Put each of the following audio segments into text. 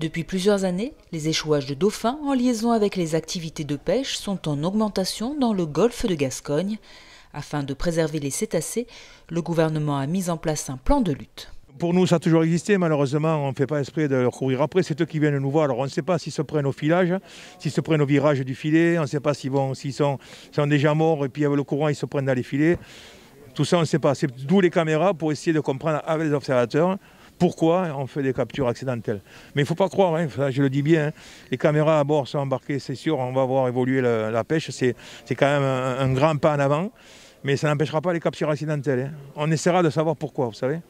Depuis plusieurs années, les échouages de dauphins en liaison avec les activités de pêche sont en augmentation dans le golfe de Gascogne. Afin de préserver les cétacés, le gouvernement a mis en place un plan de lutte. Pour nous, ça a toujours existé. Malheureusement, on ne fait pas esprit de leur courir après. C'est eux qui viennent nous voir. Alors, on ne sait pas s'ils se prennent au filage, s'ils se prennent au virage du filet. On ne sait pas s'ils sont, sont déjà morts et puis avec le courant, ils se prennent dans les filets. Tout ça, on ne sait pas. C'est d'où les caméras pour essayer de comprendre avec les observateurs pourquoi on fait des captures accidentelles. Mais il ne faut pas croire, hein, je le dis bien, hein. les caméras à bord sont embarquées, c'est sûr, on va voir évoluer la, pêche, c'est quand même un, grand pas en avant, mais ça n'empêchera pas les captures accidentelles. Hein. On essaiera de savoir pourquoi, vous savez.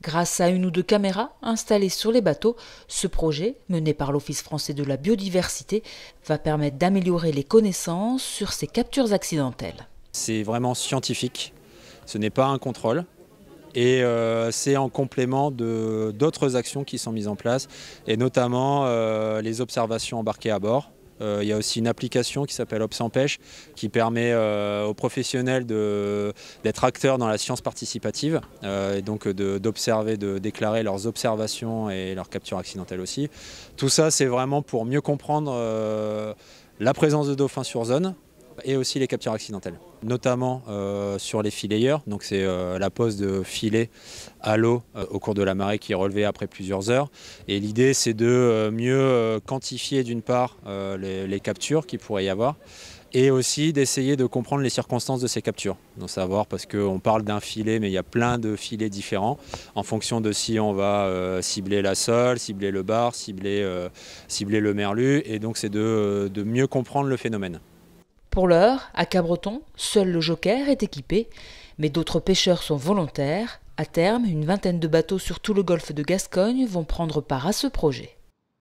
Grâce à une ou deux caméras installées sur les bateaux, ce projet, mené par l'Office français de la biodiversité, va permettre d'améliorer les connaissances sur ces captures accidentelles. C'est vraiment scientifique, ce n'est pas un contrôle, et euh, c'est en complément d'autres actions qui sont mises en place, et notamment euh, les observations embarquées à bord. Euh, il y a aussi une application qui s'appelle Ops qui permet aux professionnels d'être acteurs dans la science participative et donc d'observer, de, déclarer leurs observations et leurs captures accidentelles aussi. Tout ça, c'est vraiment pour mieux comprendre la présence de dauphins sur zone, et aussi les captures accidentelles, notamment euh, sur les filets Donc c'est euh, la pose de filets à l'eau euh, au cours de la marée qui est relevée après plusieurs heures. Et l'idée c'est de mieux quantifier d'une part les, captures qu'il pourrait y avoir et aussi d'essayer de comprendre les circonstances de ces captures. Donc savoir parce qu'on parle d'un filet mais il y a plein de filets différents en fonction de si on va cibler la sole, cibler le bar, cibler, le merlu et donc c'est de mieux comprendre le phénomène. Pour l'heure, à Cabreton, seul le Joker est équipé, mais d'autres pêcheurs sont volontaires. À terme, une vingtaine de bateaux sur tout le golfe de Gascogne vont prendre part à ce projet.